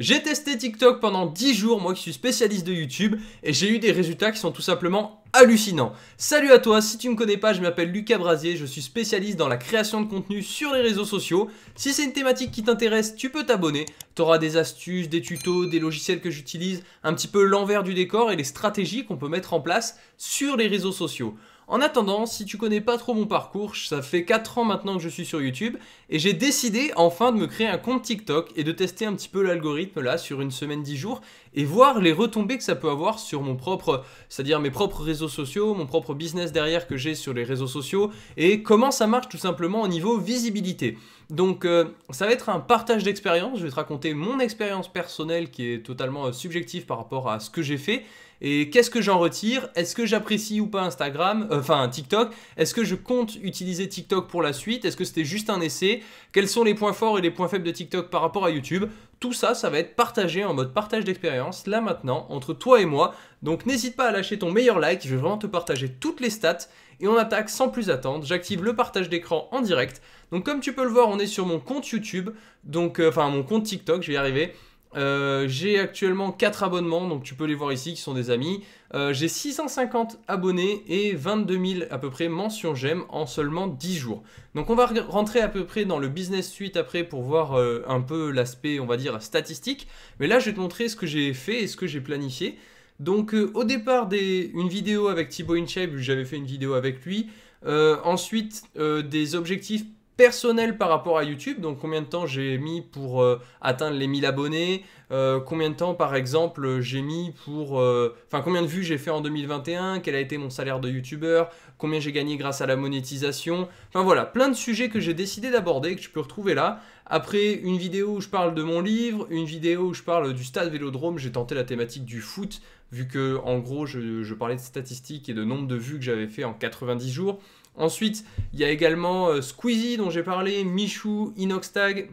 J'ai testé TikTok pendant 10 jours, moi qui suis spécialiste de YouTube, et j'ai eu des résultats qui sont tout simplement hallucinants. Salut à toi, si tu ne me connais pas, je m'appelle Lucas Brasier, je suis spécialiste dans la création de contenu sur les réseaux sociaux. Si c'est une thématique qui t'intéresse, tu peux t'abonner. tu auras des astuces, des tutos, des logiciels que j'utilise, un petit peu l'envers du décor et les stratégies qu'on peut mettre en place sur les réseaux sociaux. En attendant, si tu connais pas trop mon parcours, ça fait 4 ans maintenant que je suis sur YouTube et j'ai décidé enfin de me créer un compte TikTok et de tester un petit peu l'algorithme là sur une semaine 10 jours et voir les retombées que ça peut avoir sur mon propre, c'est-à-dire mes propres réseaux sociaux, mon propre business derrière que j'ai sur les réseaux sociaux et comment ça marche tout simplement au niveau visibilité. Donc euh, ça va être un partage d'expérience, je vais te raconter mon expérience personnelle qui est totalement euh, subjective par rapport à ce que j'ai fait et qu'est-ce que j'en retire Est-ce que j'apprécie ou pas Instagram, euh, enfin TikTok Est-ce que je compte utiliser TikTok pour la suite Est-ce que c'était juste un essai Quels sont les points forts et les points faibles de TikTok par rapport à YouTube tout ça, ça va être partagé en mode partage d'expérience, là maintenant, entre toi et moi. Donc n'hésite pas à lâcher ton meilleur like, je vais vraiment te partager toutes les stats. Et on attaque sans plus attendre, j'active le partage d'écran en direct. Donc comme tu peux le voir, on est sur mon compte YouTube, donc euh, enfin mon compte TikTok, je vais y arriver. Euh, j'ai actuellement 4 abonnements, donc tu peux les voir ici, qui sont des amis. Euh, j'ai 650 abonnés et 22 000 à peu près mentions j'aime en seulement 10 jours. Donc on va rentrer à peu près dans le business suite après pour voir euh, un peu l'aspect, on va dire, statistique. Mais là, je vais te montrer ce que j'ai fait et ce que j'ai planifié. Donc au départ, des, une vidéo avec Thibaut InShape, j'avais fait une vidéo avec lui. ensuite, des objectifs personnel par rapport à YouTube, donc combien de temps j'ai mis pour euh, atteindre les 1000 abonnés, euh, combien de temps par exemple j'ai mis pour... Euh, enfin combien de vues j'ai fait en 2021, quel a été mon salaire de YouTubeur, combien j'ai gagné grâce à la monétisation, enfin voilà, plein de sujets que j'ai décidé d'aborder, que tu peux retrouver là. Après une vidéo où je parle de mon livre, une vidéo où je parle du stade Vélodrome, j'ai tenté la thématique du foot, vu que en gros je, je parlais de statistiques et de nombre de vues que j'avais fait en 90 jours. Ensuite, il y a également euh, Squeezie dont j'ai parlé, Michou, Inoxtag,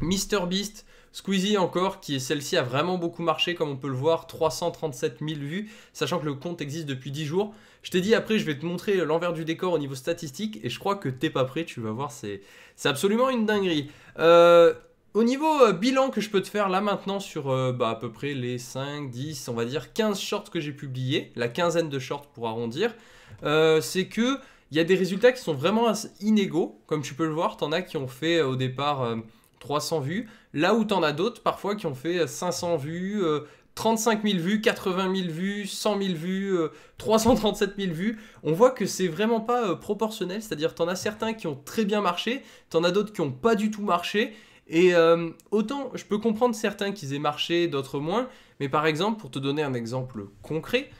MrBeast, Squeezie encore, qui est celle-ci a vraiment beaucoup marché, comme on peut le voir, 337 000 vues, sachant que le compte existe depuis 10 jours. Je t'ai dit après, je vais te montrer l'envers du décor au niveau statistique, et je crois que t'es pas prêt, tu vas voir, c'est absolument une dinguerie. Euh, au niveau euh, bilan que je peux te faire là maintenant sur bah, à peu près les 5, 10, on va dire 15 shorts que j'ai publiés, la quinzaine de shorts pour arrondir, c'est que il y a des résultats qui sont vraiment inégaux, comme tu peux le voir. T'en as qui ont fait euh, au départ 300 euh, vues, là où t'en as d'autres parfois qui ont fait 500 euh, vues, 35 000 vues, 80 000 vues, 100 000 vues, 337 000 vues. On voit que c'est vraiment pas proportionnel, c'est-à-dire t'en as certains qui ont très bien marché, t'en as d'autres qui n'ont pas du tout marché. Et autant je peux comprendre certains qui aient marché, d'autres moins, mais par exemple, pour te donner un exemple concret,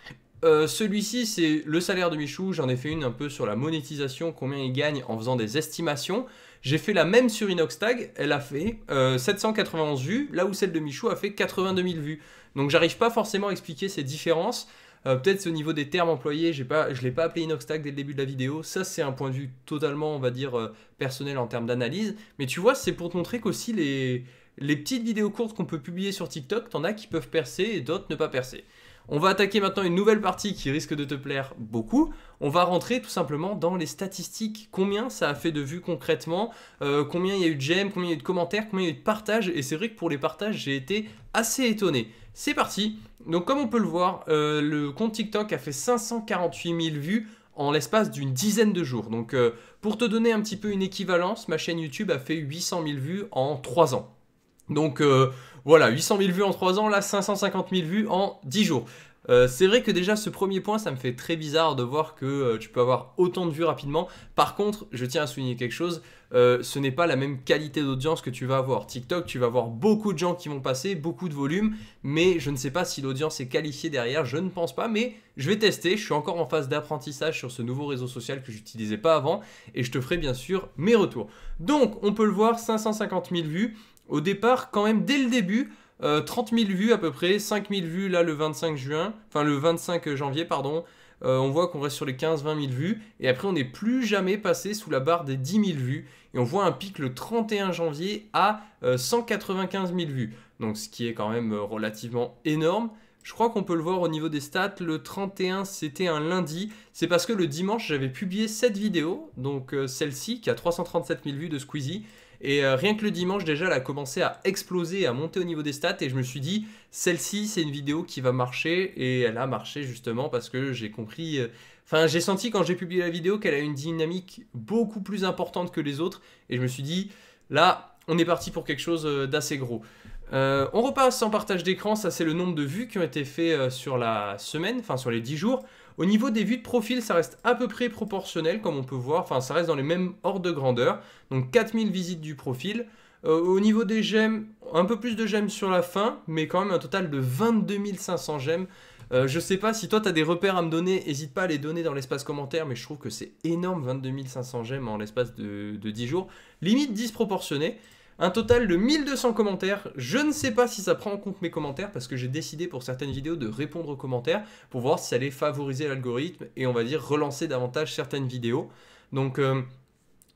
euh, celui-ci, c'est le salaire de Michou. J'en ai fait une un peu sur la monétisation, combien il gagne en faisant des estimations. J'ai fait la même sur Inoxtag. Elle a fait 791 euh, vues, là où celle de Michou a fait 82 000 vues. Donc, j'arrive pas forcément à expliquer ces différences. Euh, peut-être au niveau des termes employés, je ne l'ai pas appelé Inoxtag dès le début de la vidéo. Ça, c'est un point de vue totalement, on va dire, personnel en termes d'analyse. Mais tu vois, c'est pour te montrer qu'aussi les, les petites vidéos courtes qu'on peut publier sur TikTok, t'en as qui peuvent percer et d'autres ne pas percer. On va attaquer maintenant une nouvelle partie qui risque de te plaire beaucoup. On va rentrer tout simplement dans les statistiques. Combien ça a fait de vues concrètement euh, Combien il y a eu de j'aime Combien il y a eu de commentaires Combien il y a eu de partages Et c'est vrai que pour les partages, j'ai été assez étonné. C'est parti. Donc comme on peut le voir, euh, le compte TikTok a fait 548 000 vues en l'espace d'une dizaine de jours. Donc euh, pour te donner un petit peu une équivalence, ma chaîne YouTube a fait 800 000 vues en 3 ans. Donc voilà, 800 000 vues en 3 ans, là 550 000 vues en 10 jours. Euh, c'est vrai que déjà ce premier point, ça me fait très bizarre de voir que euh, tu peux avoir autant de vues rapidement. Par contre, je tiens à souligner quelque chose, euh, ce n'est pas la même qualité d'audience que tu vas avoir. TikTok, tu vas avoir beaucoup de gens qui vont passer, beaucoup de volume, mais je ne sais pas si l'audience est qualifiée derrière, je ne pense pas, mais je vais tester, je suis encore en phase d'apprentissage sur ce nouveau réseau social que j'utilisais pas avant, et je te ferai bien sûr mes retours. Donc, on peut le voir, 550 000 vues. Au départ, quand même, dès le début, 30 euh, 000 vues à peu près, 5 000 vues là le 25 juin, enfin le 25 janvier, pardon. Euh, on voit qu'on reste sur les 15-20 000 vues, et après on n'est plus jamais passé sous la barre des 10 000 vues, et on voit un pic le 31 janvier à 195 euh, 000 vues, donc ce qui est quand même relativement énorme. Je crois qu'on peut le voir au niveau des stats, le 31 c'était un lundi, c'est parce que le dimanche j'avais publié cette vidéo, donc celle-ci qui a 337 000 vues de Squeezie, et euh, rien que le dimanche, déjà, elle a commencé à exploser, à monter au niveau des stats. Et je me suis dit, celle-ci, c'est une vidéo qui va marcher. Et elle a marché justement parce que j'ai compris. Euh, enfin, j'ai senti quand j'ai publié la vidéo qu'elle a une dynamique beaucoup plus importante que les autres. Et je me suis dit, là, on est parti pour quelque chose euh, d'assez gros. on repasse en partage d'écran, ça c'est le nombre de vues qui ont été faites sur la semaine, enfin sur les 10 jours. Au niveau des vues de profil, ça reste à peu près proportionnel, comme on peut voir. Enfin, ça reste dans les mêmes ordres de grandeur. Donc 4000 visites du profil. Euh, au niveau des gemmes, un peu plus de gemmes sur la fin, mais quand même un total de 22 500 gemmes. Euh, je sais pas si toi tu as des repères à me donner, n'hésite pas à les donner dans l'espace commentaire, mais je trouve que c'est énorme 22 500 gemmes en l'espace de, de 10 jours. Limite disproportionné. Un total de 1200 commentaires. Je ne sais pas si ça prend en compte mes commentaires parce que j'ai décidé pour certaines vidéos de répondre aux commentaires pour voir si ça allait favoriser l'algorithme et on va dire relancer davantage certaines vidéos. Donc euh,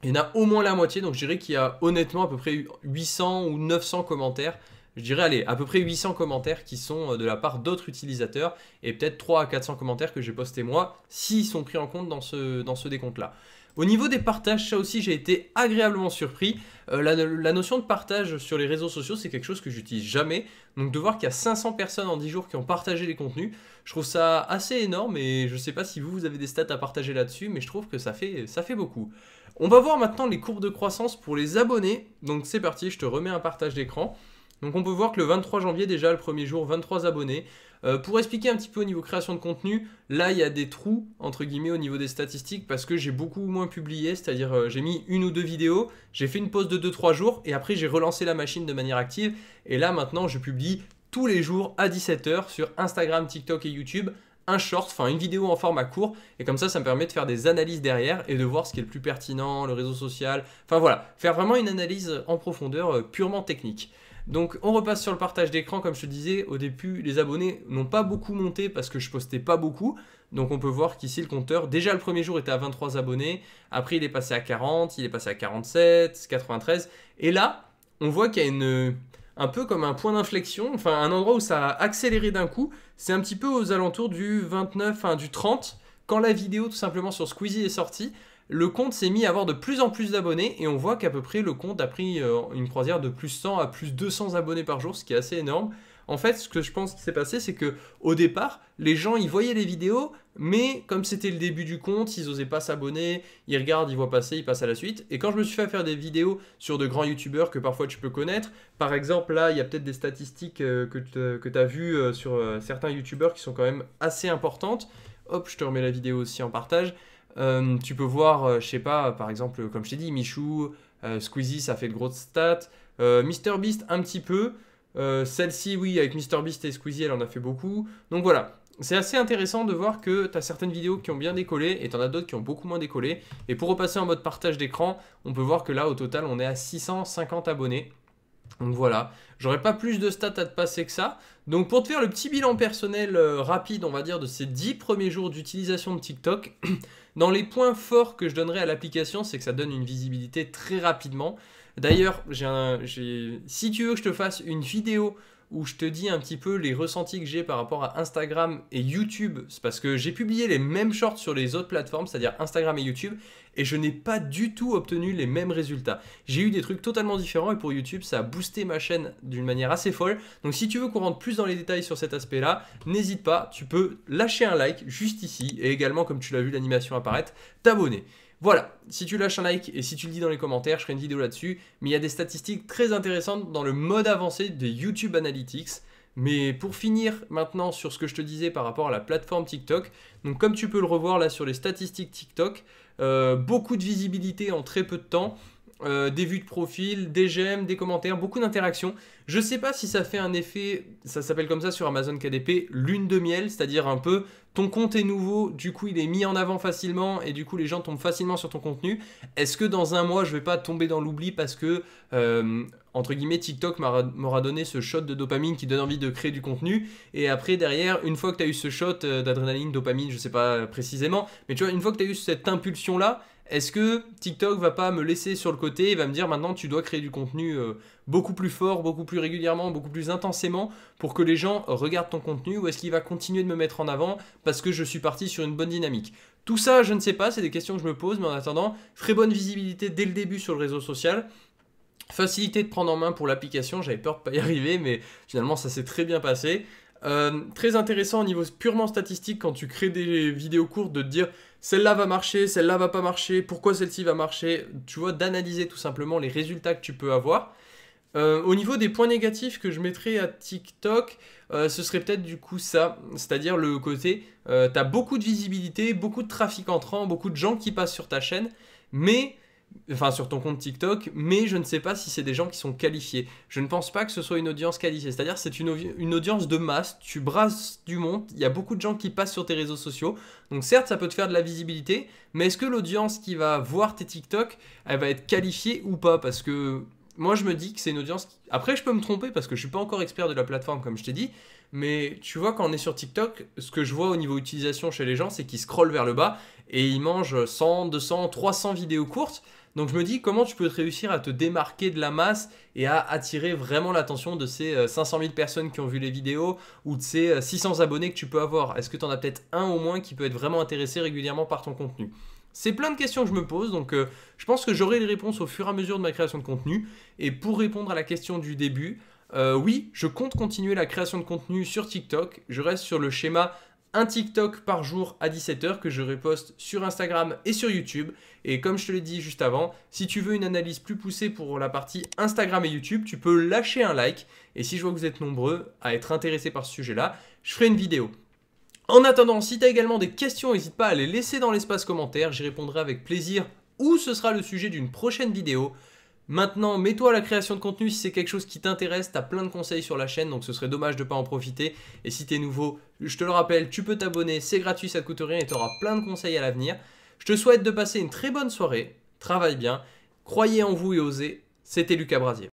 il y en a au moins la moitié, donc je dirais qu'il y a honnêtement à peu près 800 ou 900 commentaires. Je dirais, allez, à peu près 800 commentaires qui sont euh, de la part d'autres utilisateurs et peut-être 300 à 400 commentaires que j'ai postés moi s'ils sont pris en compte dans ce, dans ce décompte-là. Au niveau des partages, ça aussi j'ai été agréablement surpris. Euh, la, notion de partage sur les réseaux sociaux, c'est quelque chose que j'utilise jamais. Donc de voir qu'il y a 500 personnes en 10 jours qui ont partagé les contenus, je trouve ça assez énorme et je ne sais pas si vous, vous avez des stats à partager là-dessus, mais je trouve que ça fait, ça fait beaucoup. On va voir maintenant les courbes de croissance pour les abonnés. Donc c'est parti, je te remets un partage d'écran. Donc on peut voir que le 23 janvier déjà, le premier jour, 23 abonnés. Euh, pour expliquer un petit peu au niveau création de contenu, là il y a des trous entre guillemets au niveau des statistiques parce que j'ai beaucoup moins publié, c'est-à-dire euh, j'ai mis une ou deux vidéos, j'ai fait une pause de 2-3 jours et après j'ai relancé la machine de manière active et là maintenant je publie tous les jours à 17h sur Instagram, TikTok et YouTube un short, enfin une vidéo en format court, et comme ça, ça me permet de faire des analyses derrière et de voir ce qui est le plus pertinent, le réseau social, enfin voilà, faire vraiment une analyse en profondeur euh, purement technique. Donc on repasse sur le partage d'écran, comme je te disais au début, les abonnés n'ont pas beaucoup monté parce que je postais pas beaucoup. Donc on peut voir qu'ici le compteur, déjà le premier jour était à 23 abonnés, après il est passé à 40, il est passé à 47, 93. Et là, on voit qu'il y a une, un peu comme un point d'inflexion, enfin un endroit où ça a accéléré d'un coup. C'est un petit peu aux alentours du 29, enfin du 30, quand la vidéo tout simplement sur Squeezie est sortie le compte s'est mis à avoir de plus en plus d'abonnés et on voit qu'à peu près le compte a pris euh, une croisière de plus 100 à plus 200 abonnés par jour, ce qui est assez énorme. En fait, ce que je pense qui s'est passé, c'est que au départ, les gens ils voyaient les vidéos, mais comme c'était le début du compte, ils osaient pas s'abonner, ils regardent, ils voient passer, ils passent à la suite. Et quand je me suis fait faire des vidéos sur de grands youtubeurs que parfois tu peux connaître, par exemple là, il y a peut-être des statistiques euh, que tu as vues euh, sur certains youtubeurs qui sont quand même assez importantes hop, je te remets la vidéo aussi en partage. Euh, tu peux voir, euh, je sais pas, par exemple, comme je t'ai dit, Michou, euh, Squeezie, ça fait de grosses stats. MrBeast, un petit peu. Celle-ci, oui, avec MrBeast et Squeezie, elle en a fait beaucoup. Donc voilà, c'est assez intéressant de voir que tu as certaines vidéos qui ont bien décollé et tu en as d'autres qui ont beaucoup moins décollé. Et pour repasser en mode partage d'écran, on peut voir que là, au total, on est à 650 abonnés. Donc voilà, j'aurais pas plus de stats à te passer que ça. Donc pour te faire le petit bilan personnel euh, rapide, on va dire, de ces 10 premiers jours d'utilisation de TikTok, dans les points forts que je donnerais à l'application, c'est que ça donne une visibilité très rapidement. D'ailleurs, si tu veux que je te fasse une vidéo où je te dis un petit peu les ressentis que j'ai par rapport à Instagram et YouTube. C'est parce que j'ai publié les mêmes shorts sur les autres plateformes, c'est-à-dire Instagram et YouTube, et je n'ai pas du tout obtenu les mêmes résultats. J'ai eu des trucs totalement différents et pour YouTube, ça a boosté ma chaîne d'une manière assez folle. Donc si tu veux qu'on rentre plus dans les détails sur cet aspect-là, n'hésite pas, tu peux lâcher un like juste ici et également, comme tu l'as vu l'animation apparaître, t'abonner. Voilà, si tu lâches un like et si tu le dis dans les commentaires, je ferai une vidéo là-dessus. Mais il y a des statistiques très intéressantes dans le mode avancé de YouTube Analytics. Mais pour finir maintenant sur ce que je te disais par rapport à la plateforme TikTok, donc comme tu peux le revoir là sur les statistiques TikTok, euh, beaucoup de visibilité en très peu de temps. Euh, des vues de profil, des j'aime, des commentaires, beaucoup d'interactions. Je sais pas si ça fait un effet, ça s'appelle comme ça sur Amazon KDP, lune de miel, c'est-à-dire un peu ton compte est nouveau, du coup il est mis en avant facilement et du coup les gens tombent facilement sur ton contenu. Est-ce que dans un mois je vais pas tomber dans l'oubli parce que euh, entre guillemets TikTok m'aura donné ce shot de dopamine qui donne envie de créer du contenu et après derrière une fois que tu as eu ce shot euh, d'adrénaline, dopamine, je sais pas précisément, mais tu vois une fois que tu as eu cette impulsion là, est-ce que TikTok va pas me laisser sur le côté et va me dire maintenant tu dois créer du contenu euh, beaucoup plus fort, beaucoup plus régulièrement, beaucoup plus intensément pour que les gens regardent ton contenu ou est-ce qu'il va continuer de me mettre en avant parce que je suis parti sur une bonne dynamique Tout ça, je ne sais pas, c'est des questions que je me pose, mais en attendant, très bonne visibilité dès le début sur le réseau social. Facilité de prendre en main pour l'application, j'avais peur de pas y arriver, mais finalement ça s'est très bien passé. Euh, très intéressant au niveau purement statistique quand tu crées des vidéos courtes de te dire celle-là va marcher, celle-là va pas marcher, pourquoi celle-ci va marcher, tu vois, d'analyser tout simplement les résultats que tu peux avoir. Euh, au niveau des points négatifs que je mettrais à TikTok, euh, ce serait peut-être du coup ça, c'est-à-dire le côté, tu as beaucoup de visibilité, beaucoup de trafic entrant, beaucoup de gens qui passent sur ta chaîne, mais enfin sur ton compte TikTok, mais je ne sais pas si c'est des gens qui sont qualifiés. Je ne pense pas que ce soit une audience qualifiée, c'est-à-dire c'est une, audience de masse, tu brasses du monde, il y a beaucoup de gens qui passent sur tes réseaux sociaux, donc certes ça peut te faire de la visibilité, mais est-ce que l'audience qui va voir tes TikTok, elle va être qualifiée ou pas Parce que moi je me dis que c'est une audience... Après je peux me tromper parce que je suis pas encore expert de la plateforme comme je t'ai dit, mais tu vois quand on est sur TikTok, ce que je vois au niveau utilisation chez les gens, c'est qu'ils scrollent vers le bas et ils mangent 100, 200, 300 vidéos courtes. Donc je me dis comment tu peux réussir à te démarquer de la masse et à attirer vraiment l'attention de ces 500 euh, 000 personnes qui ont vu les vidéos ou de ces 600 euh, abonnés que tu peux avoir. Est-ce que tu en as peut-être un au moins qui peut être vraiment intéressé régulièrement par ton contenu c'est plein de questions que je me pose, donc euh, je pense que j'aurai les réponses au fur et à mesure de ma création de contenu. Et pour répondre à la question du début, oui, je compte continuer la création de contenu sur TikTok. Je reste sur le schéma un TikTok par jour à 17h que je reposte sur Instagram et sur YouTube. Et comme je te l'ai dit juste avant, si tu veux une analyse plus poussée pour la partie Instagram et YouTube, tu peux lâcher un like. Et si je vois que vous êtes nombreux à être intéressés par ce sujet-là, je ferai une vidéo. En attendant, si tu as également des questions, n'hésite pas à les laisser dans l'espace commentaire, j'y répondrai avec plaisir ou ce sera le sujet d'une prochaine vidéo. Maintenant, mets-toi à la création de contenu si c'est quelque chose qui t'intéresse, t'as plein de conseils sur la chaîne, donc ce serait dommage de ne pas en profiter. Et si t'es nouveau, je te le rappelle, tu peux t'abonner, c'est gratuit, ça te coûte rien et t'auras plein de conseils à l'avenir. Je te souhaite de passer une très bonne soirée, travaille bien, croyez en vous et osez. C'était Lucas Brasier.